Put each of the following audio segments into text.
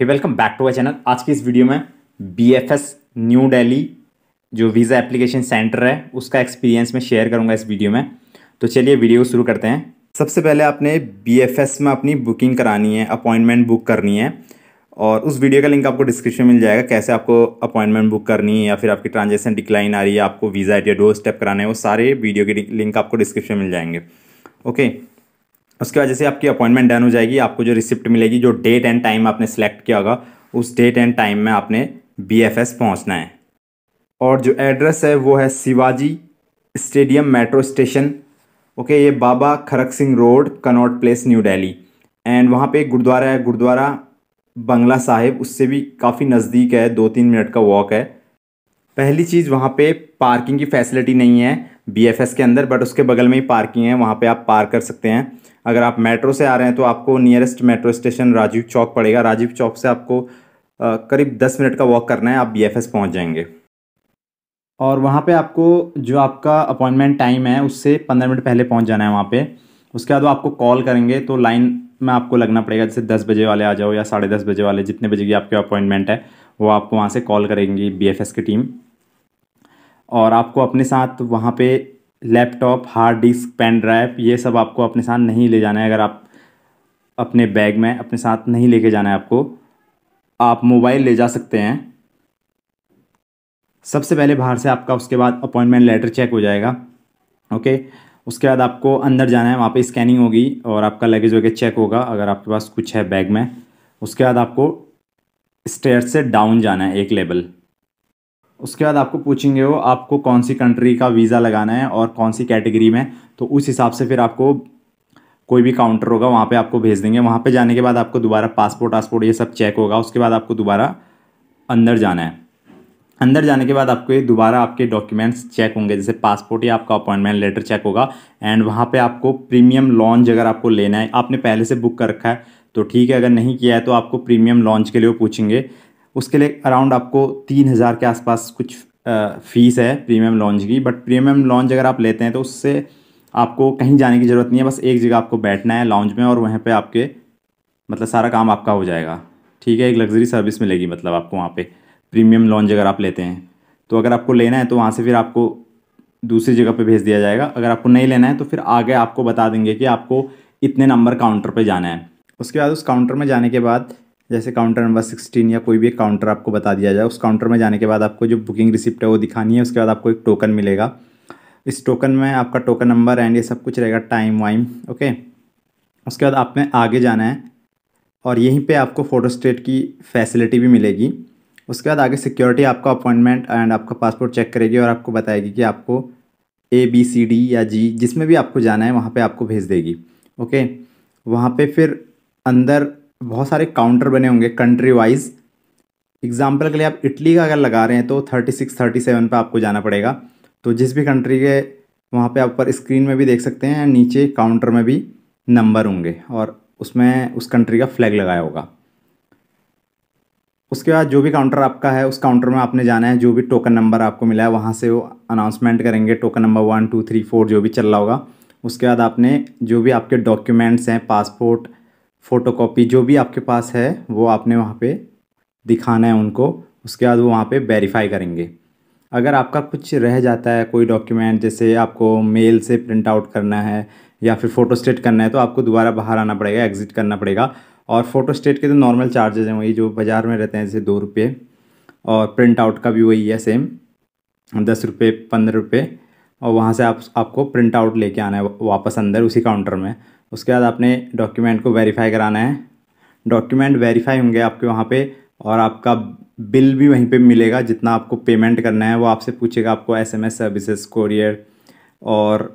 hey welcome back to I channel आज की इस वीडियो में B F S New Delhi जो वीज़ा एप्लीकेशन सेंटर है उसका एक्सपीरियंस मैं शेयर करूँगा इस वीडियो में तो चलिए वीडियो शुरू करते हैं सबसे पहले आपने बी एफ एस में अपनी बुकिंग करानी है अपॉइंटमेंट बुक करनी है और उस वीडियो का लिंक आपको डिस्क्रिप्शन मिल जाएगा कैसे आपको अपॉइंटमेंट बुक करनी है या फिर आपकी ट्रांजेक्शन डिक्लाइन आ रही है आपको वीज़ा या डोर स्टेप कराना है वो सारे वीडियो के लिंक आपको डिस्क्रिप्शन मिल जाएंगे ओके उसके बाद जैसे आपकी अपॉइंटमेंट डन हो जाएगी आपको जो रिसिप्ट मिलेगी जो डेट एंड टाइम आपने सेलेक्ट किया होगा उस डेट एंड टाइम में आपने बी एफ एस पहुँचना है और जो एड्रेस है वो है Shivaji stadium metro station okay ये Baba Kharak Singh road Connaught Place New Delhi and वहाँ पे एक गुरुद्वारा है गुरुद्वारा बंगला साहिब उससे भी काफ़ी नज़दीक है दो तीन मिनट का वॉक है पहली चीज़ वहाँ पे पार्किंग की फैसिलिटी नहीं है बीएफएस के अंदर बट उसके बगल में ही पार्किंग है वहाँ पे आप पार्क कर सकते हैं अगर आप मेट्रो से आ रहे हैं तो आपको nearest metro station Rajiv Chowk पड़ेगा राजीव चौक से आपको करीब दस मिनट का वॉक करना है आप बी एफ एस पहुँच जाएंगे और वहाँ पर आपको जो आपका अपॉइंटमेंट टाइम है उससे पंद्रह मिनट पहले पहुँच जाना है वहाँ पर उसके बाद वो आपको कॉल करेंगे तो लाइन में आपको लगना पड़ेगा जैसे दस बजे वाले आ जाओ या साढ़े दस बजे वाले जितने बजे की आपके अपॉइंटमेंट है वो आपको वहाँ से कॉल करेंगी बी की टीम और आपको अपने साथ वहाँ पे laptop hard disk pen drive ये सब आपको अपने साथ नहीं ले जाना है अगर आप अपने बैग में अपने साथ नहीं लेके जाना है आपको आप मोबाइल ले जा सकते हैं सबसे पहले बाहर से आपका उसके बाद अपॉइंटमेंट लेटर चेक हो जाएगा ओके उसके बाद आपको अंदर जाना है वहाँ पे स्कैनिंग होगी और आपका लगेज वगैरह चेक होगा अगर आपके पास कुछ है बैग में उसके बाद आपको स्टेयर से डाउन जाना है एक लेवल उसके बाद आपको पूछेंगे वो आपको कौन सी कंट्री का वीज़ा लगाना है और कौन सी कैटेगरी में तो उस हिसाब से फिर आपको कोई भी काउंटर होगा वहाँ पे आपको भेज देंगे वहाँ पे जाने के बाद आपको दोबारा पासपोर्ट वासपोर्ट ये सब चेक होगा उसके बाद आपको दोबारा अंदर जाना है अंदर जाने के बाद आपको दोबारा आपके डॉक्यूमेंट्स चेक होंगे जैसे पासपोर्ट या आपका अपॉइंटमेंट लेटर चेक होगा एंड वहाँ पर आपको प्रीमियम लॉन्च अगर आपको लेना है आपने पहले से बुक कर रखा है तो ठीक है अगर नहीं किया है तो आपको प्रीमियम लॉन्च के लिए वो पूछेंगे उसके लिए अराउंड आपको तीन हज़ार के आसपास कुछ फ़ीस है प्रीमियम लॉन्च की बट प्रीमियम लॉन्च अगर आप लेते हैं तो उससे आपको कहीं जाने की ज़रूरत नहीं है बस एक जगह आपको बैठना है लॉन्च में और वहीं पर आपके मतलब सारा काम आपका हो जाएगा ठीक है एक लग्जरी सर्विस मिलेगी मतलब आपको वहाँ पर प्रीमियम लॉन्च अगर आप लेते हैं तो अगर आपको लेना है तो वहाँ से फिर आपको दूसरी जगह पे भेज दिया जाएगा अगर आपको नहीं लेना है तो फिर आगे आपको बता देंगे कि आपको इतने नंबर काउंटर पर जाना है उसके बाद उस काउंटर में जाने के बाद जैसे काउंटर नंबर सिक्सटीन या कोई भी एक काउंटर आपको बता दिया जाए उस काउंटर में जाने के बाद आपको जो बुकिंग रिसिप्ट है वो दिखानी है उसके बाद आपको एक टोकन मिलेगा इस टोकन में आपका टोकन नंबर एंड ये सब कुछ रहेगा टाइम वाइम ओके उसके बाद आपने आगे जाना है और यहीं पे आपको फ़ोटो स्टेट की फैसिलिटी भी मिलेगी उसके बाद आगे सिक्योरिटी आपका अपॉइंटमेंट एंड आपका पासपोर्ट चेक करेगी और आपको बताएगी कि आपको ए बी सी डी या जी जिसमें भी आपको जाना है वहाँ पर आपको भेज देगी ओके वहाँ पर फिर अंदर बहुत सारे काउंटर बने होंगे कंट्री वाइज एग्जाम्पल के लिए आप इटली का अगर लगा रहे हैं तो थर्टी सिक्स थर्टी सेवन पर आपको जाना पड़ेगा तो जिस भी कंट्री के वहाँ पे आप ऊपर स्क्रीन में भी देख सकते हैं नीचे काउंटर में भी नंबर होंगे और उसमें उस कंट्री का फ्लैग लगाया होगा उसके बाद जो भी काउंटर आपका है उस काउंटर में आपने जाना है जो भी टोकन नंबर आपको मिला है वहाँ से वो अनाउंसमेंट करेंगे token number one two three four जो भी चल रहा होगा उसके बाद आपने जो भी आपके डॉक्यूमेंट्स हैं पासपोर्ट फ़ोटोकॉपी जो भी आपके पास है वो आपने वहाँ पे दिखाना है उनको उसके बाद वो वहाँ पे वेरीफाई करेंगे अगर आपका कुछ रह जाता है कोई डॉक्यूमेंट जैसे आपको मेल से प्रिंट आउट करना है या फिर फ़ोटो स्टेट करना है तो आपको दोबारा बाहर आना पड़ेगा एग्ज़िट करना पड़ेगा और फ़ोटो स्टेट के तो नॉर्मल चार्जेज़ हैं वही जो बाज़ार में रहते हैं जैसे दो रुपये और प्रिंट आउट का भी वही है सेम दस रुपये पंद्रह रुपये और वहाँ से आप आपको प्रिंट आउट लेके आना है वापस अंदर उसी काउंटर में उसके बाद आपने डॉक्यूमेंट को वेरीफाई कराना है डॉक्यूमेंट वेरीफाई होंगे आपके वहाँ पे और आपका बिल भी वहीं पे मिलेगा जितना आपको पेमेंट करना है वो आपसे पूछेगा आपको एसएमएस सर्विसेज कोरियर और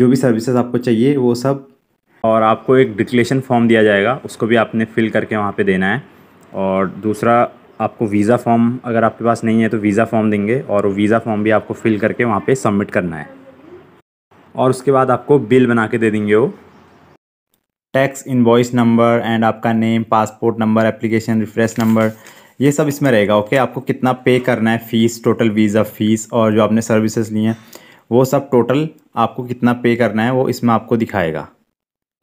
जो भी सर्विसेज आपको चाहिए वो सब और आपको एक डिक्लेशन फॉर्म दिया जाएगा उसको भी आपने फिल करके वहाँ पर देना है और दूसरा आपको वीज़ा फॉर्म अगर आपके पास नहीं है तो वीज़ा फॉर्म देंगे और वीज़ा फॉर्म भी आपको फ़िल करके वहाँ पे सबमिट करना है और उसके बाद आपको बिल बना के दे देंगे वो टैक्स इन्वॉइस नंबर एंड आपका name passport number application reference number ये सब इसमें रहेगा ओके आपको कितना पे करना है फ़ीस टोटल वीज़ा फ़ीस और जो आपने सर्विसेज ली हैं वो सब टोटल आपको कितना पे करना है वो इसमें आपको दिखाएगा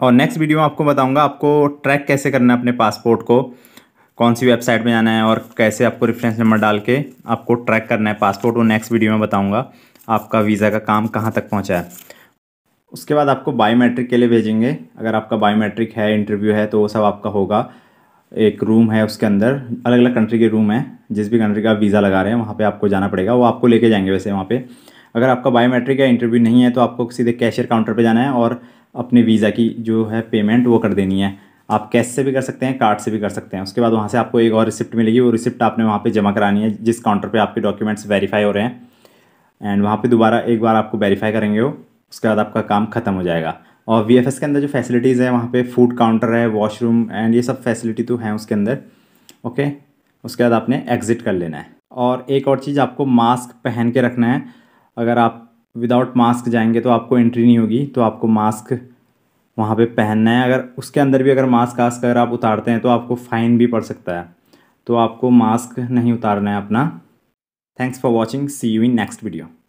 और नेक्स्ट वीडियो में आपको बताऊंगा आपको ट्रैक कैसे करना है अपने पासपोर्ट को कौन सी वेबसाइट में जाना है और कैसे आपको रेफरेंस नंबर डाल के आपको ट्रैक करना है पासपोर्ट वो नेक्स्ट वीडियो में बताऊँगा आपका वीज़ा का काम कहाँ तक पहुँचा है उसके बाद आपको बायोमेट्रिक के लिए भेजेंगे अगर आपका बायोमेट्रिक है इंटरव्यू है तो वो सब आपका होगा एक रूम है उसके अंदर अलग अलग कंट्री के रूम है जिस भी कंट्री का आप वीज़ा लगा रहे हैं वहाँ पे आपको जाना पड़ेगा वो आपको लेके जाएंगे वैसे वहाँ पे अगर आपका बायोमेट्रिक या इंटरव्यू नहीं है तो आपको सीधे कैशियर काउंटर पर जाना है और अपने वीज़ा की जो है पेमेंट वो कर देनी है आप कैश से भी कर सकते हैं कार्ड से भी कर सकते हैं उसके बाद वहाँ से आपको एक और रिसिप्ट मिलेगी वो रिसिप्ट आपने वहाँ पर जमा करानी है जिस काउंटर पर आपके डॉक्यूमेंट्स वेरीफाई हो रहे हैं एंड वहाँ पर दोबारा एक बार आपको वेरीफाई करेंगे वो उसके बाद आपका काम ख़त्म हो जाएगा और वी के अंदर जो फैसिलिटीज़ हैं वहाँ पर फूड काउंटर है वॉशरूम एंड ये सब फैसिलिटी तो हैं उसके अंदर ओके उसके बाद आपने एग्ज़िट कर लेना है और एक और चीज़ आपको मास्क पहन के रखना है अगर आप विदाउट मास्क जाएंगे तो आपको एंट्री नहीं होगी तो आपको मास्क वहाँ पे पहनना है अगर उसके अंदर भी अगर मास्क वास्क अगर आप उतारते हैं तो आपको फ़ाइन भी पड़ सकता है तो आपको मास्क नहीं उतारना है अपना thanks for watching see you in next video